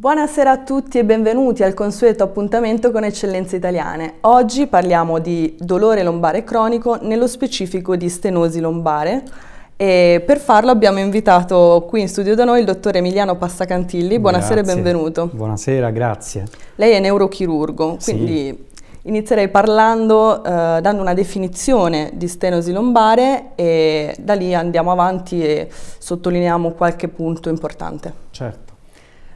Buonasera a tutti e benvenuti al consueto appuntamento con Eccellenze Italiane. Oggi parliamo di dolore lombare cronico, nello specifico di stenosi lombare. E per farlo abbiamo invitato qui in studio da noi il dottor Emiliano Passacantilli. Buonasera grazie. e benvenuto. Buonasera, grazie. Lei è neurochirurgo, quindi sì. inizierei parlando, eh, dando una definizione di stenosi lombare e da lì andiamo avanti e sottolineiamo qualche punto importante. Certo.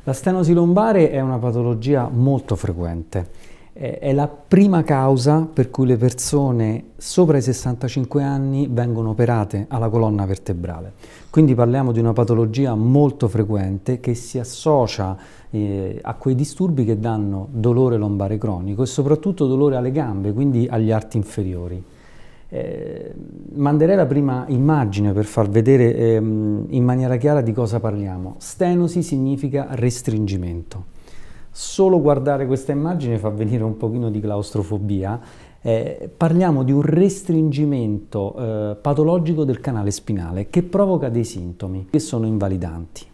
La stenosi lombare è una patologia molto frequente. È la prima causa per cui le persone sopra i 65 anni vengono operate alla colonna vertebrale. Quindi parliamo di una patologia molto frequente che si associa eh, a quei disturbi che danno dolore lombare cronico e soprattutto dolore alle gambe, quindi agli arti inferiori. Eh, manderei la prima immagine per far vedere ehm, in maniera chiara di cosa parliamo. Stenosi significa restringimento. Solo guardare questa immagine fa venire un pochino di claustrofobia. Eh, parliamo di un restringimento eh, patologico del canale spinale che provoca dei sintomi che sono invalidanti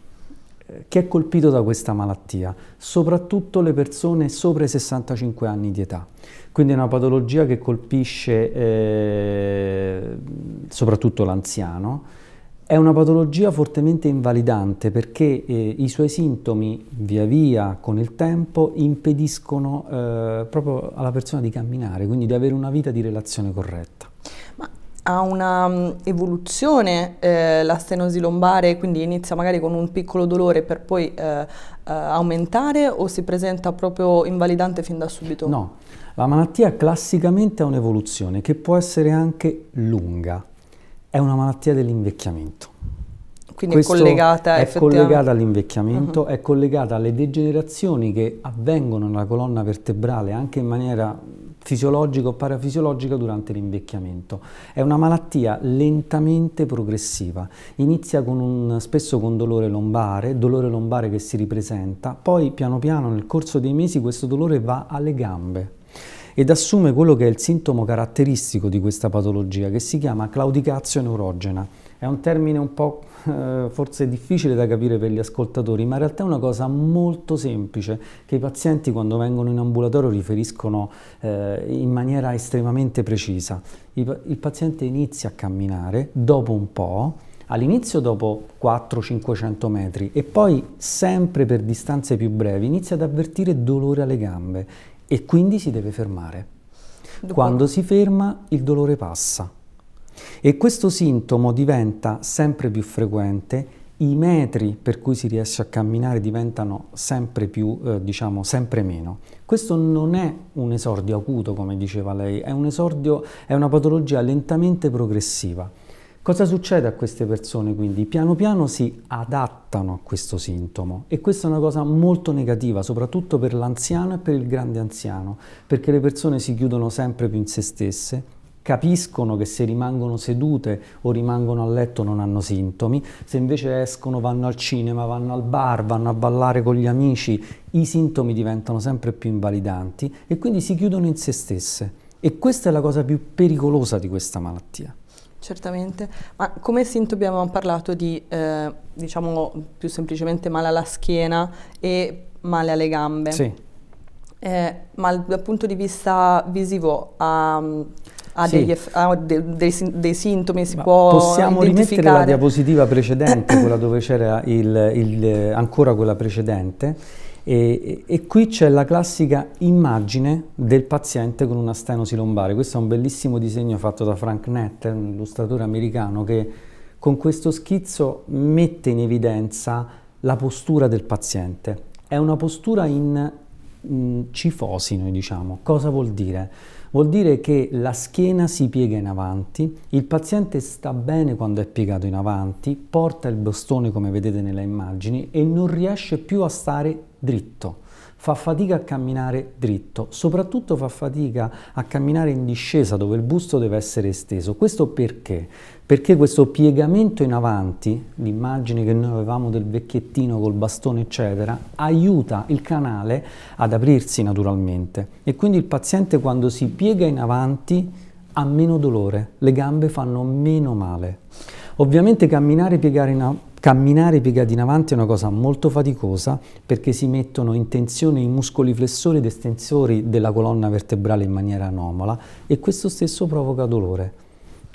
chi è colpito da questa malattia? Soprattutto le persone sopra i 65 anni di età. Quindi è una patologia che colpisce eh, soprattutto l'anziano. È una patologia fortemente invalidante perché eh, i suoi sintomi via via con il tempo impediscono eh, proprio alla persona di camminare, quindi di avere una vita di relazione corretta ha un'evoluzione mm, eh, la stenosi lombare, quindi inizia magari con un piccolo dolore per poi eh, eh, aumentare o si presenta proprio invalidante fin da subito? No, la malattia classicamente ha un'evoluzione che può essere anche lunga, è una malattia dell'invecchiamento. Quindi Questo è collegata, è collegata all'invecchiamento, uh mhm. -huh. è collegata alle degenerazioni che avvengono nella colonna vertebrale anche in maniera fisiologico-parafisiologica durante l'invecchiamento. È una malattia lentamente progressiva, inizia con un, spesso con dolore lombare, dolore lombare che si ripresenta, poi piano piano nel corso dei mesi questo dolore va alle gambe ed assume quello che è il sintomo caratteristico di questa patologia che si chiama claudicazio neurogena. È un termine un po' eh, forse difficile da capire per gli ascoltatori, ma in realtà è una cosa molto semplice che i pazienti quando vengono in ambulatorio riferiscono eh, in maniera estremamente precisa. Il, il paziente inizia a camminare dopo un po', all'inizio dopo 400-500 metri e poi sempre per distanze più brevi inizia ad avvertire dolore alle gambe e quindi si deve fermare. Dopo... Quando si ferma il dolore passa e questo sintomo diventa sempre più frequente, i metri per cui si riesce a camminare diventano sempre più, eh, diciamo, sempre meno. Questo non è un esordio acuto, come diceva lei, è un esordio, è una patologia lentamente progressiva. Cosa succede a queste persone quindi? Piano piano si adattano a questo sintomo e questa è una cosa molto negativa, soprattutto per l'anziano e per il grande anziano, perché le persone si chiudono sempre più in se stesse, capiscono che se rimangono sedute o rimangono a letto non hanno sintomi, se invece escono vanno al cinema, vanno al bar, vanno a ballare con gli amici, i sintomi diventano sempre più invalidanti e quindi si chiudono in se stesse. E questa è la cosa più pericolosa di questa malattia. Certamente, ma come sintomi abbiamo parlato di, eh, diciamo più semplicemente male alla schiena e male alle gambe. Sì. Eh, ma dal punto di vista visivo ha ehm, ha, sì. degli, ha de, dei, dei, sintomi, si Ma può Possiamo rimettere la diapositiva precedente, quella dove c'era ancora quella precedente, e, e, qui c'è la classica immagine del paziente con una stenosi lombare. Questo è un bellissimo disegno fatto da Frank Nett, un illustratore americano, che con questo schizzo mette in evidenza la postura del paziente. È una postura in mh, mm, cifosi, noi diciamo. Cosa vuol dire? Vuol dire che la schiena si piega in avanti, il paziente sta bene quando è piegato in avanti, porta il bastone come vedete nelle immagini e non riesce più a stare dritto. Fa fatica a camminare dritto, soprattutto fa fatica a camminare in discesa dove il busto deve essere esteso. Questo perché? perché questo piegamento in avanti, l'immagine che noi avevamo del vecchiettino col bastone eccetera, aiuta il canale ad aprirsi naturalmente e quindi il paziente quando si piega in avanti ha meno dolore, le gambe fanno meno male. Ovviamente camminare, piegare in camminare piegati in avanti è una cosa molto faticosa perché si mettono in tensione i muscoli flessori ed estensori della colonna vertebrale in maniera anomala e questo stesso provoca dolore.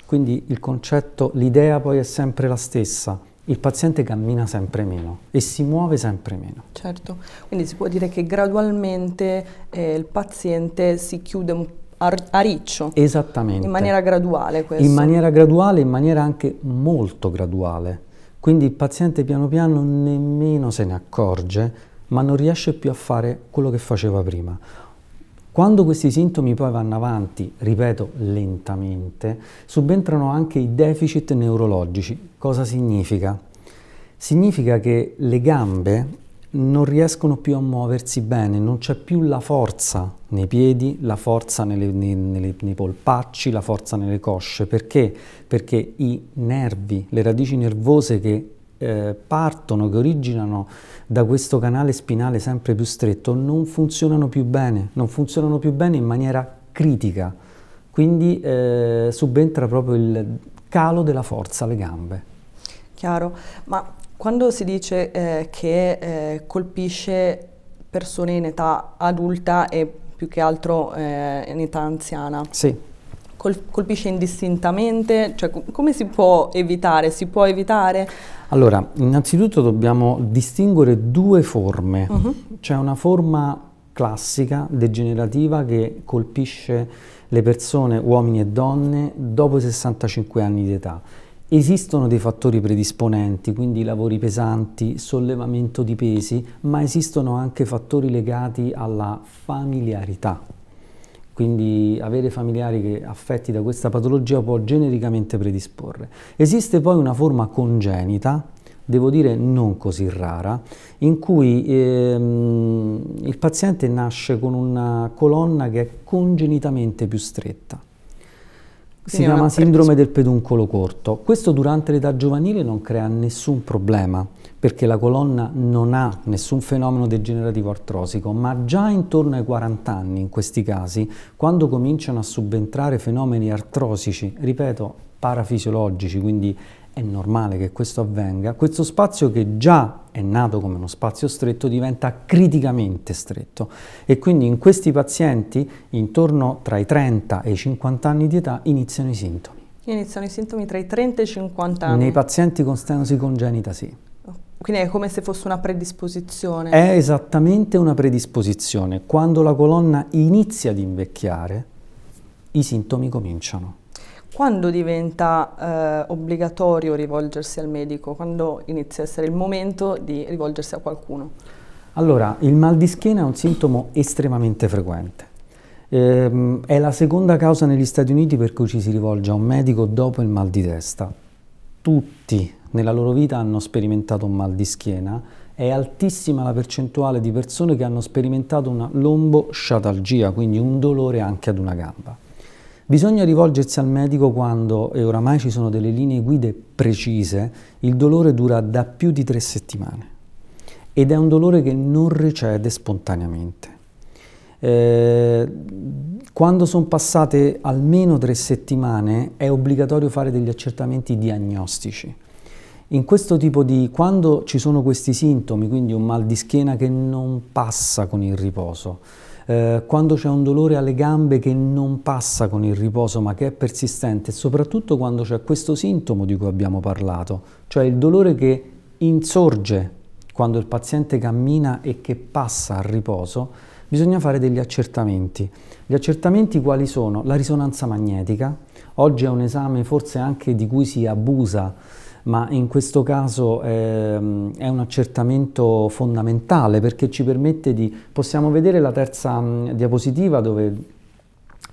Quindi il concetto, l'idea poi è sempre la stessa. Il paziente cammina sempre meno e si muove sempre meno. Certo, quindi si può dire che gradualmente eh, il paziente si chiude un a riccio. Esattamente. In maniera graduale questo. In maniera graduale, in maniera anche molto graduale. Quindi il paziente piano piano nemmeno se ne accorge, ma non riesce più a fare quello che faceva prima. Quando questi sintomi poi vanno avanti, ripeto lentamente, subentrano anche i deficit neurologici. Cosa significa? Significa che le gambe non riescono più a muoversi bene, non c'è più la forza nei piedi, la forza nelle, nei, nei, nei, polpacci, la forza nelle cosce. Perché? Perché i nervi, le radici nervose che eh, partono, che originano da questo canale spinale sempre più stretto, non funzionano più bene, non funzionano più bene in maniera critica. Quindi eh, subentra proprio il calo della forza alle gambe. Chiaro, ma quando si dice eh, che eh, colpisce persone in età adulta e più che altro eh, in età anziana, sì col- colpisce indistintamente? Cioè, com- come si può evitare? Si può evitare? Allora, innanzitutto dobbiamo distinguere due forme. Uh-huh. C'è una forma classica, degenerativa, che colpisce le persone, uomini e donne, dopo i 65 anni di età. Esistono dei fattori predisponenti, quindi lavori pesanti, sollevamento di pesi, ma esistono anche fattori legati alla familiarità quindi avere familiari che affetti da questa patologia può genericamente predisporre. Esiste poi una forma congenita, devo dire non così rara, in cui ehm, il paziente nasce con una colonna che è congenitamente più stretta si chiama sindrome del peduncolo corto. Questo durante l'età giovanile non crea nessun problema perché la colonna non ha nessun fenomeno degenerativo artrosico, ma già intorno ai 40 anni in questi casi, quando cominciano a subentrare fenomeni artrosici, ripeto, parafisiologici, quindi è normale che questo avvenga, questo spazio che già è nato come uno spazio stretto diventa criticamente stretto e quindi in questi pazienti intorno tra i 30 e i 50 anni di età iniziano i sintomi. Iniziano i sintomi tra i 30 e i 50 anni? Nei pazienti con stenosi congenita sì. Quindi è come se fosse una predisposizione? È esattamente una predisposizione. Quando la colonna inizia ad invecchiare, i sintomi cominciano. Quando diventa eh, obbligatorio rivolgersi al medico? Quando inizia a essere il momento di rivolgersi a qualcuno? Allora, il mal di schiena è un sintomo estremamente frequente. Ehm, è la seconda causa negli Stati Uniti per cui ci si rivolge a un medico dopo il mal di testa. Tutti nella loro vita hanno sperimentato un mal di schiena, è altissima la percentuale di persone che hanno sperimentato una lombosciatalgia, quindi un dolore anche ad una gamba. Bisogna rivolgersi al medico quando, e oramai ci sono delle linee guide precise, il dolore dura da più di tre settimane ed è un dolore che non recede spontaneamente. Eh, quando sono passate almeno tre settimane è obbligatorio fare degli accertamenti diagnostici. In questo tipo di, quando ci sono questi sintomi, quindi un mal di schiena che non passa con il riposo, eh, quando c'è un dolore alle gambe che non passa con il riposo ma che è persistente, soprattutto quando c'è questo sintomo di cui abbiamo parlato, cioè il dolore che insorge quando il paziente cammina e che passa al riposo, bisogna fare degli accertamenti. Gli accertamenti quali sono? La risonanza magnetica, oggi è un esame forse anche di cui si abusa ma in questo caso è, ehm, è un accertamento fondamentale perché ci permette di... possiamo vedere la terza mm, diapositiva dove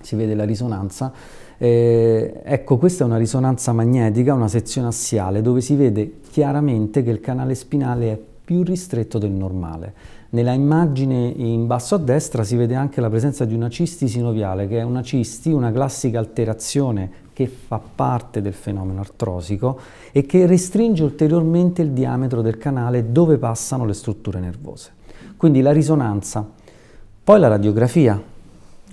si vede la risonanza, eh, ecco, questa è una risonanza magnetica, una sezione assiale, dove si vede chiaramente che il canale spinale è più ristretto del normale. Nella immagine in basso a destra si vede anche la presenza di una cisti sinoviale, che è una cisti, una classica alterazione che fa parte del fenomeno artrosico e che restringe ulteriormente il diametro del canale dove passano le strutture nervose. Quindi la risonanza, poi la radiografia.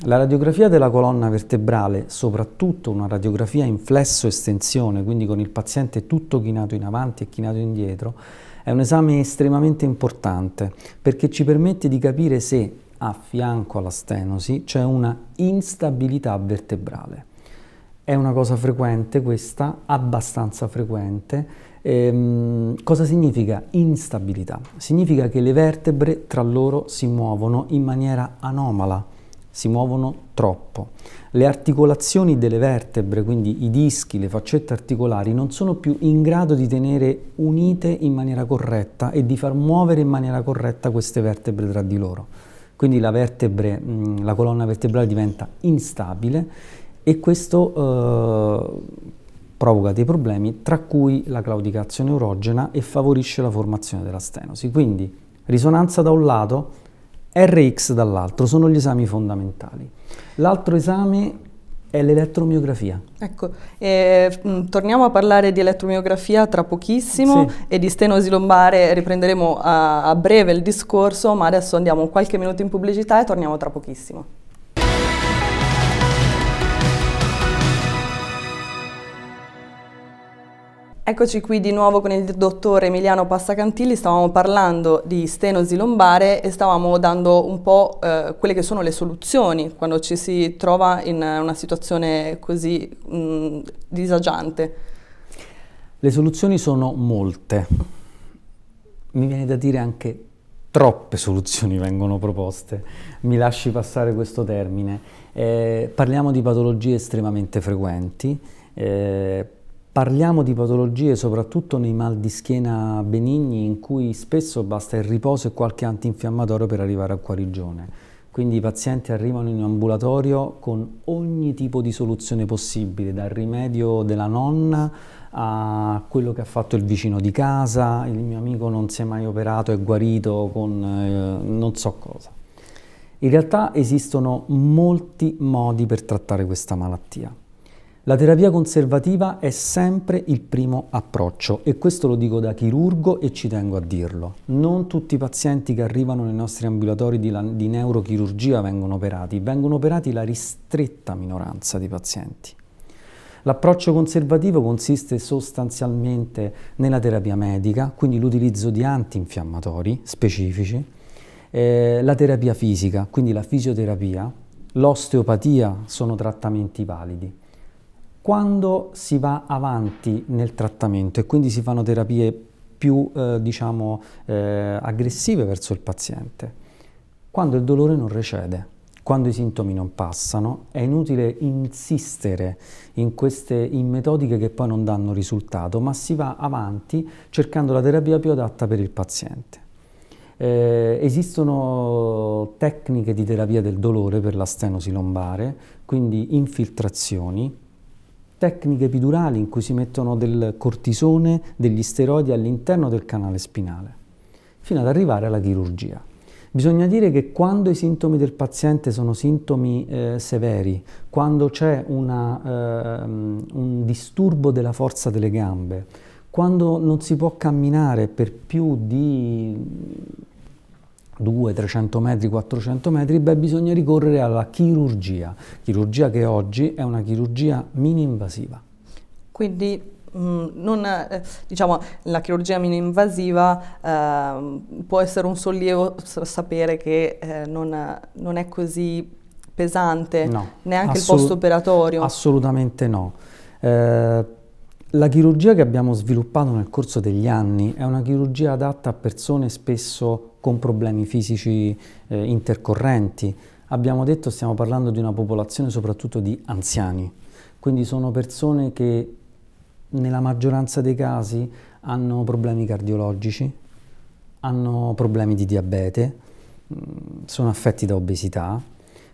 La radiografia della colonna vertebrale, soprattutto una radiografia in flesso-estensione, quindi con il paziente tutto chinato in avanti e chinato indietro, è un esame estremamente importante perché ci permette di capire se a fianco alla stenosi c'è una instabilità vertebrale è una cosa frequente questa, abbastanza frequente. Ehm, cosa significa instabilità? Significa che le vertebre tra loro si muovono in maniera anomala, si muovono troppo. Le articolazioni delle vertebre, quindi i dischi, le faccette articolari, non sono più in grado di tenere unite in maniera corretta e di far muovere in maniera corretta queste vertebre tra di loro. Quindi la, vertebre, mm, la colonna vertebrale diventa instabile e questo eh, provoca dei problemi tra cui la claudicazione urogena e favorisce la formazione della stenosi. Quindi risonanza da un lato, RX dall'altro, sono gli esami fondamentali. L'altro esame è l'elettromiografia. Ecco, eh, mm, torniamo a parlare di elettromiografia tra pochissimo sì. e di stenosi lombare riprenderemo a, a breve il discorso, ma adesso andiamo qualche minuto in pubblicità e torniamo tra pochissimo. Eccoci qui di nuovo con il dottore Emiliano Passacantilli, stavamo parlando di stenosi lombare e stavamo dando un po' eh, quelle che sono le soluzioni quando ci si trova in una situazione così mh, disagiante. Le soluzioni sono molte, mi viene da dire anche troppe soluzioni vengono proposte, mi lasci passare questo termine. Eh, parliamo di patologie estremamente frequenti. Eh, Parliamo di patologie soprattutto nei mal di schiena benigni in cui spesso basta il riposo e qualche antinfiammatorio per arrivare a guarigione. Quindi i pazienti arrivano in ambulatorio con ogni tipo di soluzione possibile, dal rimedio della nonna a quello che ha fatto il vicino di casa, il mio amico non si è mai operato, è guarito con eh, non so cosa. In realtà esistono molti modi per trattare questa malattia. La terapia conservativa è sempre il primo approccio e questo lo dico da chirurgo e ci tengo a dirlo. Non tutti i pazienti che arrivano nei nostri ambulatori di, di neurochirurgia vengono operati, vengono operati la ristretta minoranza di pazienti. L'approccio conservativo consiste sostanzialmente nella terapia medica, quindi l'utilizzo di antinfiammatori specifici, eh, la terapia fisica, quindi la fisioterapia, l'osteopatia sono trattamenti validi. Quando si va avanti nel trattamento e quindi si fanno terapie più eh, diciamo, eh, aggressive verso il paziente, quando il dolore non recede, quando i sintomi non passano, è inutile insistere in queste in metodiche che poi non danno risultato, ma si va avanti cercando la terapia più adatta per il paziente. Eh, esistono tecniche di terapia del dolore per la stenosi lombare, quindi infiltrazioni, tecniche epidurali in cui si mettono del cortisone, degli steroidi all'interno del canale spinale, fino ad arrivare alla chirurgia. Bisogna dire che quando i sintomi del paziente sono sintomi eh, severi, quando c'è eh, un disturbo della forza delle gambe, quando non si può camminare per più di 200, 300 metri, 400 metri, beh, bisogna ricorrere alla chirurgia, chirurgia che oggi è una chirurgia mini-invasiva. Quindi mm, non, eh, diciamo, la chirurgia mini-invasiva eh, può essere un sollievo sapere che eh, non, non, è così pesante, no, neanche il post-operatorio. Assolutamente no. Eh, la chirurgia che abbiamo sviluppato nel corso degli anni è una chirurgia adatta a persone spesso con problemi fisici eh, intercorrenti. Abbiamo detto stiamo parlando di una popolazione soprattutto di anziani, quindi sono persone che nella maggioranza dei casi hanno problemi cardiologici, hanno problemi di diabete, mm, sono affetti da obesità,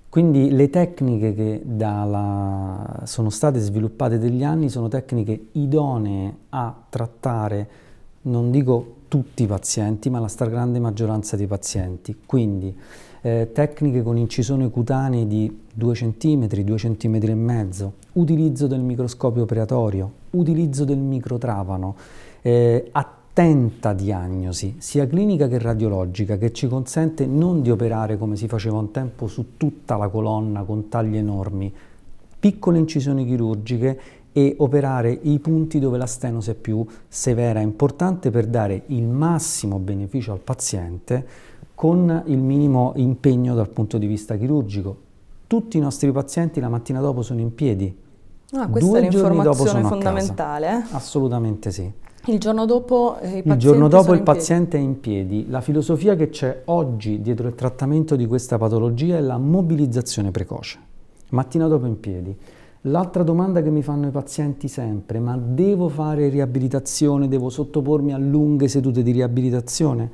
quindi le tecniche che la, sono state sviluppate negli anni sono tecniche idonee a trattare, non dico tutti i pazienti, ma la stragrande maggioranza dei pazienti. Quindi eh, tecniche con incisione cutanee di 2 cm, 2 cm e mezzo, utilizzo del microscopio operatorio, utilizzo del microtrapano, eh, attività un'attenta diagnosi, sia clinica che radiologica, che ci consente non di operare come si faceva un tempo su tutta la colonna con tagli enormi, piccole incisioni chirurgiche e operare i punti dove la stenosi è più severa. È importante per dare il massimo beneficio al paziente con il minimo impegno dal punto di vista chirurgico. Tutti i nostri pazienti la mattina dopo sono in piedi. Ah, questa Due è un'informazione fondamentale. Eh? Assolutamente sì. Il giorno dopo eh, il, giorno dopo il paziente è in piedi. La filosofia che c'è oggi dietro il trattamento di questa patologia è la mobilizzazione precoce. Mattina dopo in piedi. L'altra domanda che mi fanno i pazienti sempre, ma devo fare riabilitazione, devo sottopormi a lunghe sedute di riabilitazione?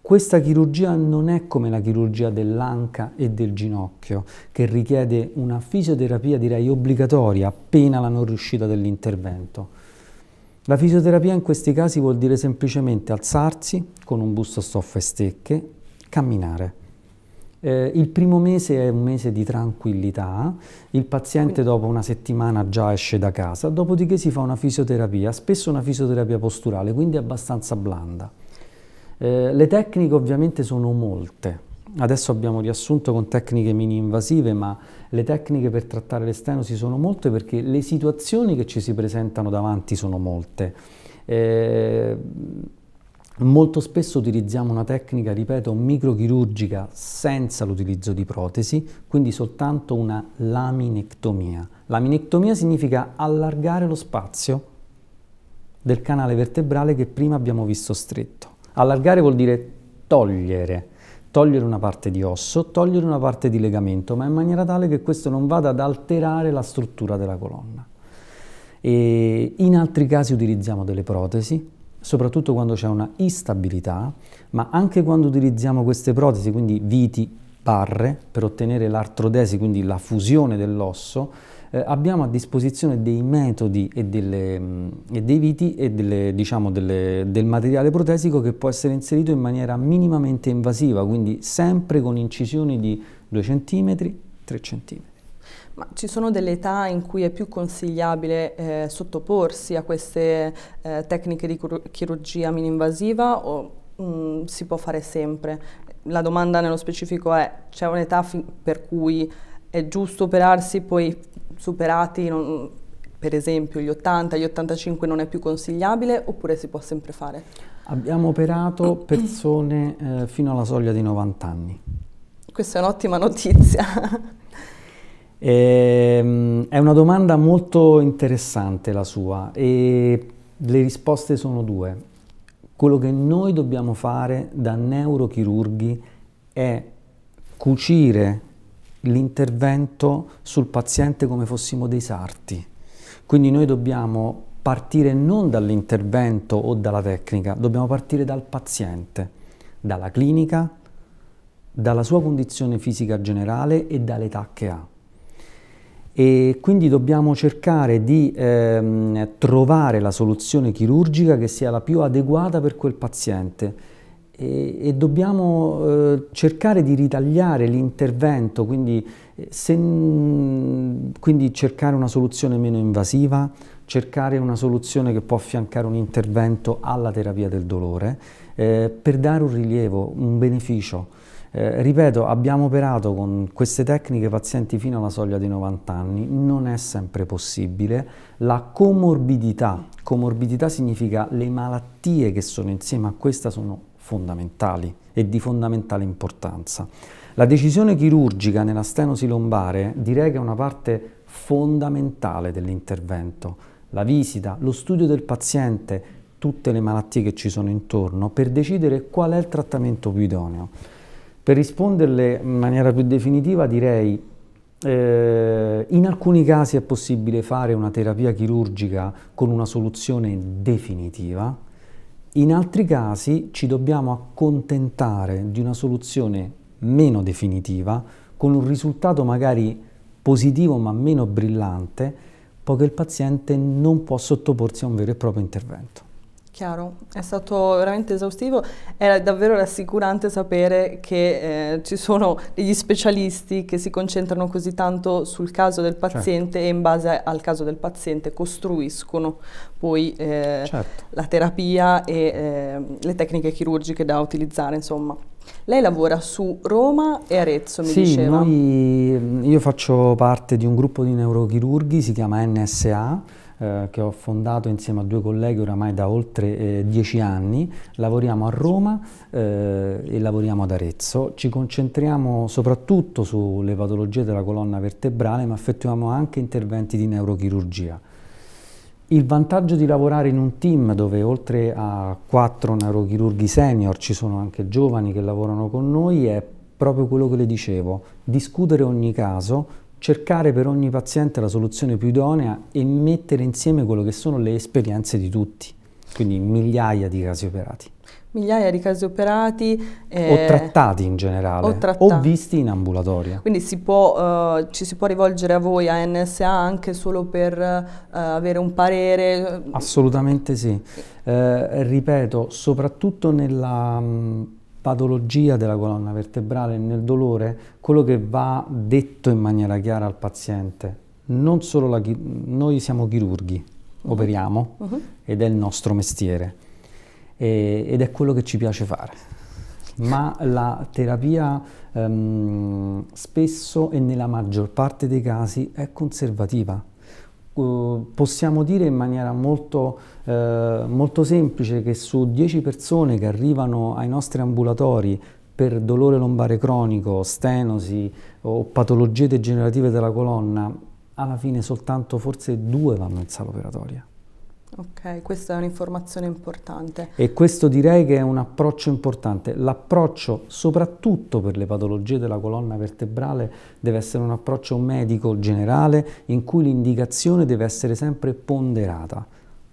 Questa chirurgia non è come la chirurgia dell'anca e del ginocchio, che richiede una fisioterapia direi obbligatoria appena la non riuscita dell'intervento la fisioterapia in questi casi vuol dire semplicemente alzarsi con un busto a stoffa e stecche, camminare. Eh, il primo mese è un mese di tranquillità, il paziente dopo una settimana già esce da casa, dopodiché si fa una fisioterapia, spesso una fisioterapia posturale, quindi abbastanza blanda. Eh, le tecniche ovviamente sono molte, Adesso abbiamo riassunto con tecniche mini-invasive, ma le tecniche per trattare l'estenosi sono molte perché le situazioni che ci si presentano davanti sono molte. Eh, molto spesso utilizziamo una tecnica, ripeto, microchirurgica senza l'utilizzo di protesi, quindi soltanto una laminectomia. Laminectomia significa allargare lo spazio del canale vertebrale che prima abbiamo visto stretto. Allargare vuol dire togliere togliere una parte di osso, togliere una parte di legamento, ma in maniera tale che questo non vada ad alterare la struttura della colonna. E in altri casi utilizziamo delle protesi, soprattutto quando c'è una instabilità, ma anche quando utilizziamo queste protesi, quindi viti, barre, per ottenere l'artrodesi, quindi la fusione dell'osso, eh, abbiamo a disposizione dei metodi e, delle, mm, e dei viti e delle, diciamo delle, del materiale protesico che può essere inserito in maniera minimamente invasiva, quindi sempre con incisioni di 2 cm, 3 cm. Ma ci sono delle età in cui è più consigliabile eh, sottoporsi a queste eh, tecniche di chirurgia mininvasiva o mh, mm, si può fare sempre? La domanda nello specifico è c'è un'età per cui è giusto operarsi, poi superati non, per esempio gli 80, gli 85 non è più consigliabile oppure si può sempre fare? Abbiamo operato persone eh, fino alla soglia di 90 anni. Questa è un'ottima notizia. eh, è una domanda molto interessante la sua e le risposte sono due. Quello che noi dobbiamo fare da neurochirurghi è cucire l'intervento sul paziente come fossimo dei sarti. Quindi noi dobbiamo partire non dall'intervento o dalla tecnica, dobbiamo partire dal paziente, dalla clinica, dalla sua condizione fisica generale e dall'età che ha. E quindi dobbiamo cercare di ehm, trovare la soluzione chirurgica che sia la più adeguata per quel paziente e, e dobbiamo eh, cercare di ritagliare l'intervento, quindi, eh, quindi cercare una soluzione meno invasiva, cercare una soluzione che può affiancare un intervento alla terapia del dolore eh, per dare un rilievo, un beneficio. Eh, ripeto, abbiamo operato con queste tecniche pazienti fino alla soglia dei 90 anni, non è sempre possibile. La comorbidità, comorbidità significa le malattie che sono insieme a questa sono fondamentali e di fondamentale importanza. La decisione chirurgica nella stenosi lombare direi che è una parte fondamentale dell'intervento. La visita, lo studio del paziente, tutte le malattie che ci sono intorno per decidere qual è il trattamento più idoneo. Per risponderle in maniera più definitiva direi eh, in alcuni casi è possibile fare una terapia chirurgica con una soluzione definitiva, in altri casi ci dobbiamo accontentare di una soluzione meno definitiva, con un risultato magari positivo ma meno brillante, poiché il paziente non può sottoporsi a un vero e proprio intervento. Chiaro, è stato veramente esaustivo, è davvero rassicurante sapere che eh, ci sono degli specialisti che si concentrano così tanto sul caso del certo. paziente certo. e in base al caso del paziente costruiscono poi eh, certo. la terapia e eh, le tecniche chirurgiche da utilizzare, insomma. Lei lavora su Roma e Arezzo, mi sì, diceva. Noi, mm, io faccio parte di un gruppo di neurochirurghi, si chiama NSA, eh, che ho fondato insieme a due colleghi oramai da oltre eh, dieci anni. Lavoriamo a Roma eh, e lavoriamo ad Arezzo. Ci concentriamo soprattutto sulle patologie della colonna vertebrale, ma effettuiamo anche interventi di neurochirurgia. Il vantaggio di lavorare in un team dove oltre a quattro neurochirurghi senior ci sono anche giovani che lavorano con noi è proprio quello che le dicevo, discutere ogni caso, cercare per ogni paziente la soluzione più idonea e mettere insieme quello che sono le esperienze di tutti, quindi migliaia di casi operati migliaia di casi operati. Eh, o trattati in generale, o, o, visti in ambulatorio. Quindi si può, eh, ci si può rivolgere a voi, a NSA, anche solo per eh, avere un parere? Assolutamente sì. Eh, ripeto, soprattutto nella mh, mm, patologia della colonna vertebrale, nel dolore, quello che va detto in maniera chiara al paziente. Non solo la, noi siamo chirurghi, mhm. operiamo uh mhm. -huh. ed è il nostro mestiere e, ed è quello che ci piace fare. Ma la terapia ehm, spesso e nella maggior parte dei casi è conservativa. Uh, possiamo dire in maniera molto, eh, molto semplice che su 10 persone che arrivano ai nostri ambulatori per dolore lombare cronico, stenosi o patologie degenerative della colonna, alla fine soltanto forse due vanno in sala operatoria. Ok, questa è un'informazione importante. E questo direi che è un approccio importante. L'approccio, soprattutto per le patologie della colonna vertebrale, deve essere un approccio medico generale in cui l'indicazione deve essere sempre ponderata,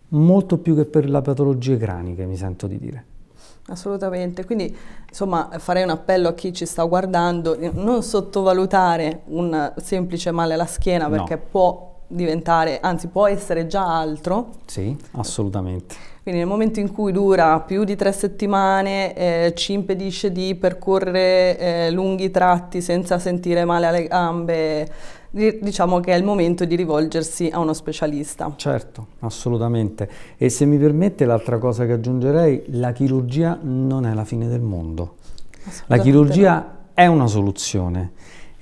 molto più che per le patologie craniche, mi sento di dire. Assolutamente, quindi insomma farei un appello a chi ci sta guardando, non sottovalutare un semplice male alla schiena perché no. può diventare, anzi può essere già altro. Sì, assolutamente. Quindi nel momento in cui dura più di tre settimane eh, ci impedisce di percorrere eh, lunghi tratti senza sentire male alle gambe, diciamo che è il momento di rivolgersi a uno specialista. Certo, assolutamente. E se mi permette l'altra cosa che aggiungerei, la chirurgia non è la fine del mondo. La chirurgia è una soluzione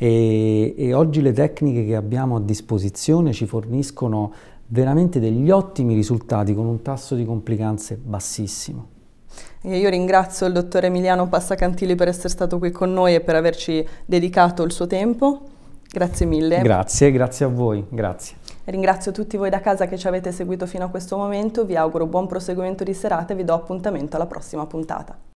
e, e oggi le tecniche che abbiamo a disposizione ci forniscono veramente degli ottimi risultati con un tasso di complicanze bassissimo. Io ringrazio il dottor Emiliano Passacantili per essere stato qui con noi e per averci dedicato il suo tempo. Grazie mille. Grazie, grazie a voi, grazie. Ringrazio tutti voi da casa che ci avete seguito fino a questo momento, vi auguro buon proseguimento di serata e vi do appuntamento alla prossima puntata.